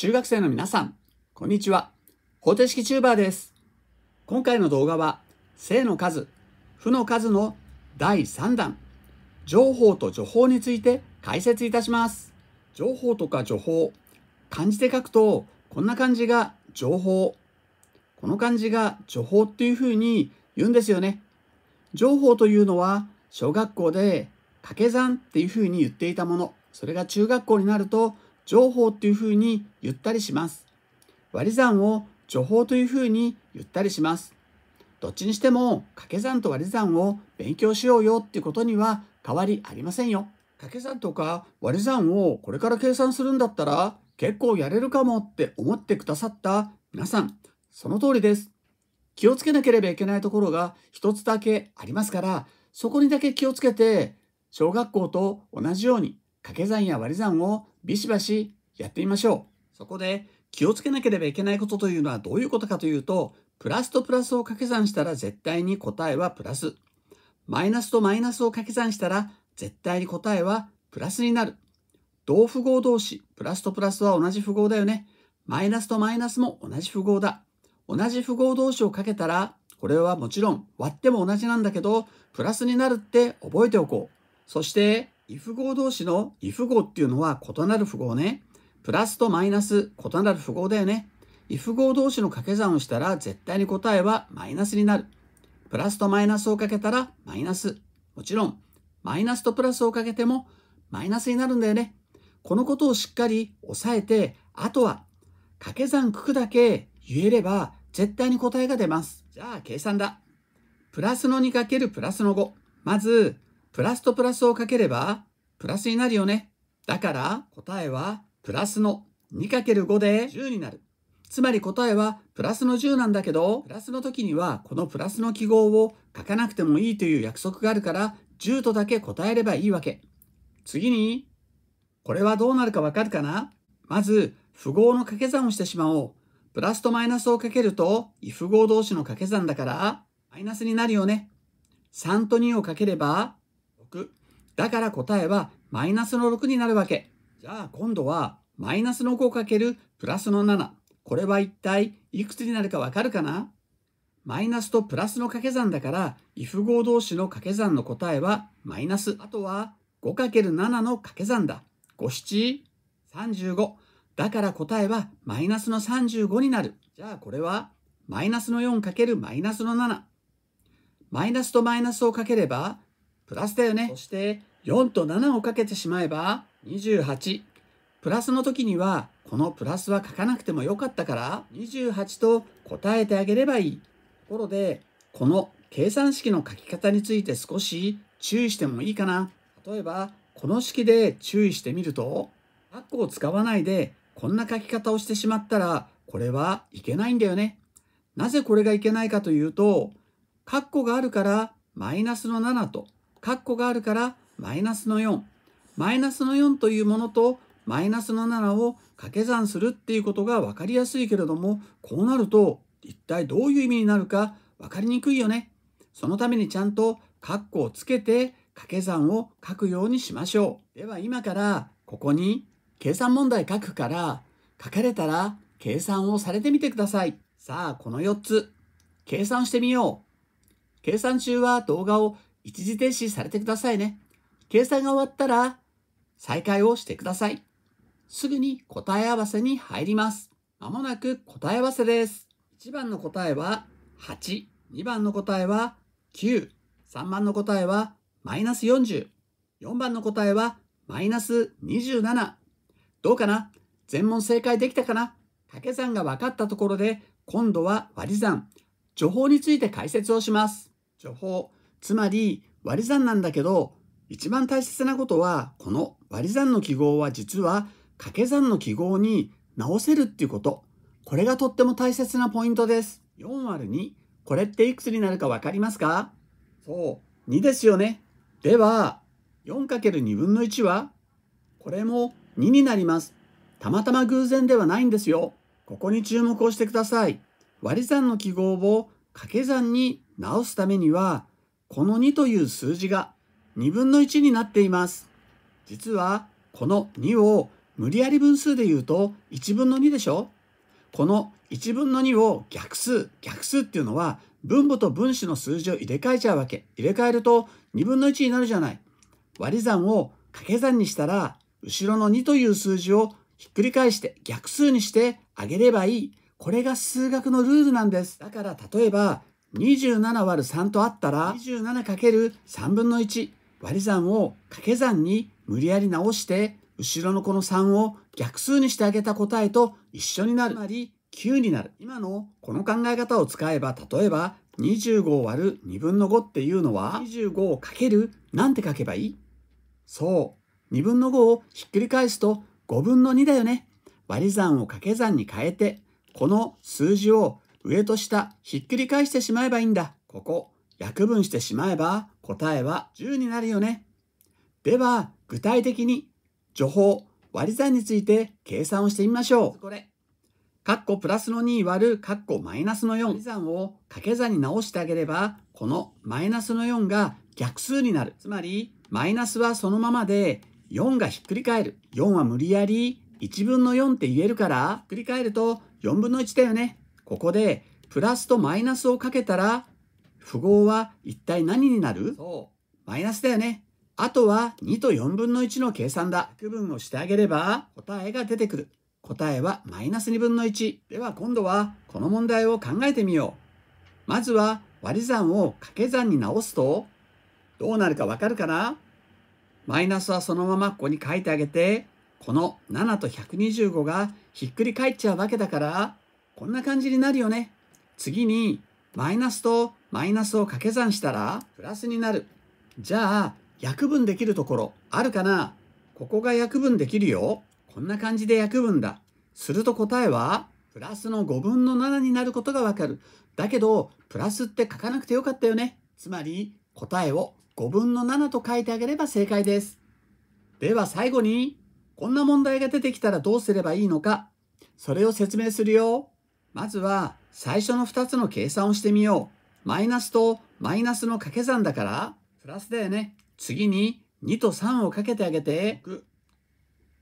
中学生の皆さん、こんにちは。方程式チューバーです。今回の動画は、正の数、負の数の第3弾、情報と情報について解説いたします。情報とか情報、漢字で書くと、こんな感じが情報、この漢字が情報っていう風に言うんですよね。情報というのは、小学校で掛け算っていう風に言っていたもの、それが中学校になると、情報っていうふうに言ったりします。割り算を情報というふうに言ったりします。どっちにしても掛け算と割り算を勉強しようよっていうことには変わりありませんよ。掛け算とか割り算をこれから計算するんだったら結構やれるかもって思ってくださった皆さん、その通りです。気をつけなければいけないところが一つだけありますから、そこにだけ気をつけて、小学校と同じように掛け算や割り算をビシバシやってみましょう。そこで気をつけなければいけないことというのはどういうことかというと、プラスとプラスを掛け算したら絶対に答えはプラス。マイナスとマイナスを掛け算したら絶対に答えはプラスになる。同符号同士、プラスとプラスは同じ符号だよね。マイナスとマイナスも同じ符号だ。同じ符号同士をかけたら、これはもちろん割っても同じなんだけど、プラスになるって覚えておこう。そして、異符号同士の異符号っていうのは異なる符号ね。プラスとマイナス、異なる符号だよね。異符号同士の掛け算をしたら絶対に答えはマイナスになる。プラスとマイナスをかけたらマイナス。もちろん、マイナスとプラスをかけてもマイナスになるんだよね。このことをしっかり押さえて、あとは掛け算くくだけ言えれば絶対に答えが出ます。じゃあ計算だ。プラスの2かけるプラスの5。まず、プラスとプラスをかければ、プラスになるよね。だから、答えは、プラスの 2×5 で10になる。つまり答えは、プラスの10なんだけど、プラスの時には、このプラスの記号を書かなくてもいいという約束があるから、10とだけ答えればいいわけ。次に、これはどうなるかわかるかなまず、符号の掛け算をしてしまおう。プラスとマイナスをかけると、異符号同士の掛け算だから、マイナスになるよね。3と2をかければ、6。だから答えはマイナスの6になるわけ。じゃあ今度はマイナスの5るプラスの7。これは一体いくつになるかわかるかなマイナスとプラスの掛け算だから、if 号同士の掛け算の答えはマイナス。あとは 5×7 の掛け算だ。5、7、35。だから答えはマイナスの35になる。じゃあこれはマイナスの 4× マイナスの7。マイナスとマイナスをかければプラスだよね。そして4と7をかけてしまえば28。プラスの時にはこのプラスは書かなくてもよかったから28と答えてあげればいい。ところでこの計算式の書き方について少し注意してもいいかな。例えばこの式で注意してみるとカッコを使わないでこんな書き方をしてしまったらこれはいけないんだよね。なぜこれがいけないかというとカッコがあるからマイナスの7とカッコがあるからマイナスの4。マイナスの4というものとマイナスの7を掛け算するっていうことが分かりやすいけれども、こうなると一体どういう意味になるか分かりにくいよね。そのためにちゃんとカッコをつけて掛け算を書くようにしましょう。では今からここに計算問題書くから書かれたら計算をされてみてください。さあ、この4つ。計算してみよう。計算中は動画を一時停止されてくださいね。計算が終わったら再開をしてください。すぐに答え合わせに入ります。まもなく答え合わせです。1番の答えは8、2番の答えは9、3番の答えはマイナス40、4番の答えはマイナス27。どうかな全問正解できたかな掛け算が分かったところで、今度は割り算。情報について解説をします。情報。つまり割り算なんだけど、一番大切なことは、この割り算の記号は実は掛け算の記号に直せるっていうこと。これがとっても大切なポイントです。4割る2。これっていくつになるかわかりますかそう、2ですよね。では、4×2 分の1はこれも2になります。たまたま偶然ではないんですよ。ここに注目をしてください。割り算の記号を掛け算に直すためには、この2という数字が2分の1になっています。実はこの2を無理やり分数で言うと1分の2でしょこの1分の2を逆数、逆数っていうのは分母と分子の数字を入れ替えちゃうわけ。入れ替えると2分の1になるじゃない。割り算を掛け算にしたら、後ろの2という数字をひっくり返して逆数にしてあげればいい。これが数学のルールなんです。だから例えば27割る3とあったら 27×3 分の1割り算を掛け算に無理やり直して後ろのこの3を逆数にしてあげた答えと一緒になるつまり9になる今のこの考え方を使えば例えば25を割る2分の5っていうのは25をかけるなんて書けばいいそう2分の5をひっくり返すと5分の2だよね割り算を掛け算に変えてこの数字を上と下ひっくり返してしまえばいいんだ。ここ、約分してしまえば答えは10になるよね。では、具体的に、除法、割り算について計算をしてみましょう。これ。カッコプラスの2割るカッコマイナスの4。割り算を掛け算に直してあげれば、このマイナスの4が逆数になる。つまり、マイナスはそのままで、4がひっくり返る。4は無理やり1分の4って言えるから、ひっくり返ると4分の1だよね。ここでプラスとマイナスをかけたら、符号は一体何になるマイナスだよね。あとは2と4分の1の計算だ。区分をしてあげれば答えが出てくる。答えはマイナス2分の1。では今度はこの問題を考えてみよう。まずは割り算を掛け算に直すと、どうなるかわかるかなマイナスはそのままここに書いてあげて、この7と125がひっくり返っちゃうわけだから、こんな感じになるよね。次に、マイナスとマイナスを掛け算したら、プラスになる。じゃあ、約分できるところ、あるかなここが約分できるよ。こんな感じで約分だ。すると答えは、プラスの5分の7になることがわかる。だけど、プラスって書かなくてよかったよね。つまり、答えを5分の7と書いてあげれば正解です。では最後に、こんな問題が出てきたらどうすればいいのか、それを説明するよ。まずは最初の2つの計算をしてみよう。マイナスとマイナスの掛け算だから、プラスだよね。次に2と3をかけてあげて、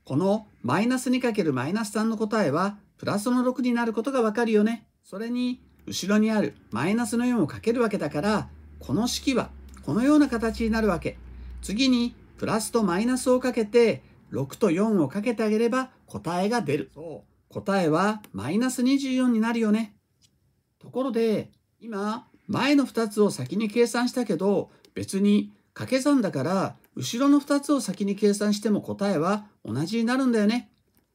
このマイナス2るマイナス3の答えは、プラスの6になることがわかるよね。それに、後ろにあるマイナスの4をかけるわけだから、この式はこのような形になるわけ。次に、プラスとマイナスをかけて、6と4をかけてあげれば答えが出る。そう答えはマイナス24になるよね。ところで、今、前の2つを先に計算したけど、別に掛け算だから、後ろの2つを先に計算しても答えは同じになるんだよね。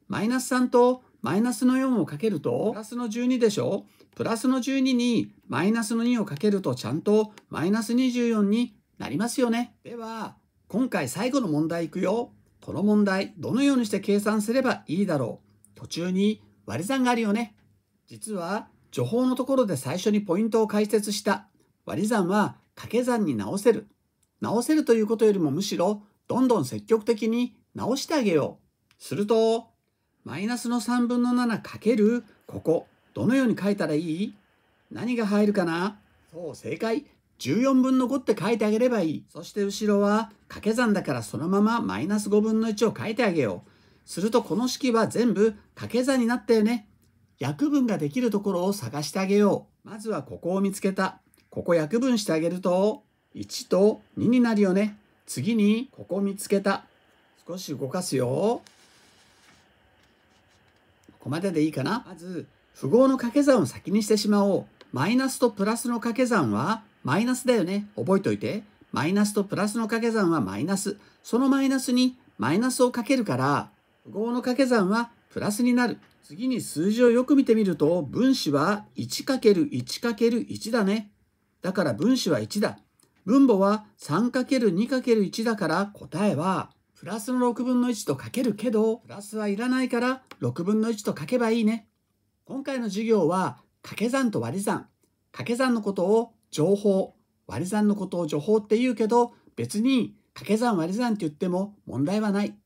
マイナス3とマイナスの4をかけると、プラスの12でしょプラスの12にマイナスの2をかけるとちゃんとマイナス24になりますよね。では、今回最後の問題いくよ。この問題、どのようにして計算すればいいだろう途中に割り算があるよね。実は情報のところで最初にポイントを解説した割り算は掛け算に直せる。直せるということよりもむしろどんどん積極的に直してあげよう。すると、マイナスの3分の7かけるここ、どのように書いたらいい何が入るかなそう、正解。14分の5って書いてあげればいい。そして後ろは掛け算だからそのままマイナス5分の1を書いてあげよう。するとこの式は全部掛け算になったよね。約分ができるところを探してあげよう。まずはここを見つけた。ここ約分してあげると、1と2になるよね。次に、ここ見つけた。少し動かすよ。ここまででいいかな。まず、符号の掛け算を先にしてしまおう。マイナスとプラスの掛け算は、マイナスだよね。覚えておいて。マイナスとプラスの掛け算はマイナス。そのマイナスにマイナスをかけるから、5の掛け算はプラスになる。次に数字をよく見てみると、分子は 1×1×1 だね。だから分子は1だ。分母は 3×2×1 だから答えは、プラスの6分の1と書けるけど、プラスはいらないから6分の1と書けばいいね。今回の授業は、掛け算と割り算。掛け算のことを情報、割り算のことを情報って言うけど、別に掛け算割り算って言っても問題はない。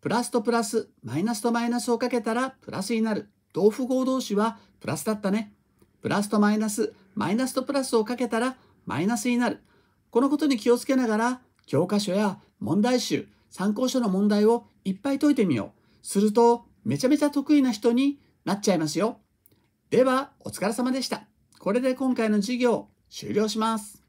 プラスとプラス、マイナスとマイナスをかけたらプラスになる。同符号同士はプラスだったね。プラスとマイナス、マイナスとプラスをかけたらマイナスになる。このことに気をつけながら、教科書や問題集、参考書の問題をいっぱい解いてみよう。すると、めちゃめちゃ得意な人になっちゃいますよ。では、お疲れ様でした。これで今回の授業終了します。